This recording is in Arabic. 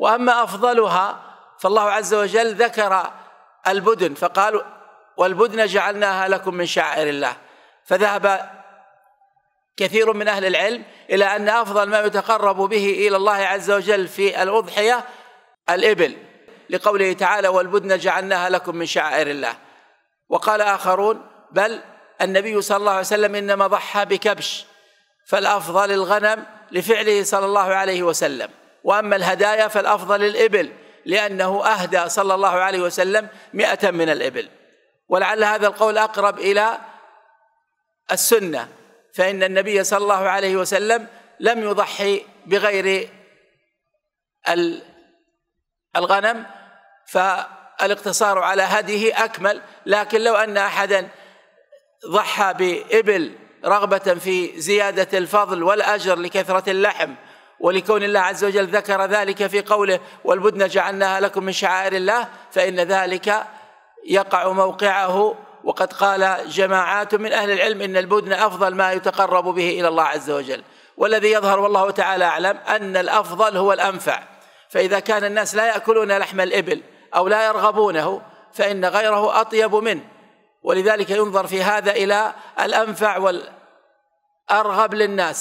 وأما أفضلها فالله عز وجل ذكر البدن فقال والبدن جعلناها لكم من شعائر الله فذهب كثير من أهل العلم إلى أن أفضل ما يتقرب به إلى الله عز وجل في الأضحية الإبل لقوله تعالى والبدن جعلناها لكم من شعائر الله وقال آخرون بل النبي صلى الله عليه وسلم إنما ضحى بكبش فالأفضل الغنم لفعله صلى الله عليه وسلم وأما الهدايا فالأفضل الإبل لأنه أهدى صلى الله عليه وسلم مئة من الإبل ولعل هذا القول أقرب إلى السنة فإن النبي صلى الله عليه وسلم لم يضحي بغير الغنم فالاقتصار على هديه أكمل لكن لو أن أحدا ضحى بإبل رغبة في زيادة الفضل والأجر لكثرة اللحم ولكون الله عز وجل ذكر ذلك في قوله والبدن جعلناها لكم من شعائر الله فإن ذلك يقع موقعه وقد قال جماعات من أهل العلم إن البدن أفضل ما يتقرب به إلى الله عز وجل والذي يظهر والله تعالى أعلم أن الأفضل هو الأنفع فإذا كان الناس لا يأكلون لحم الإبل أو لا يرغبونه فإن غيره أطيب منه ولذلك ينظر في هذا إلى الأنفع والأرغب للناس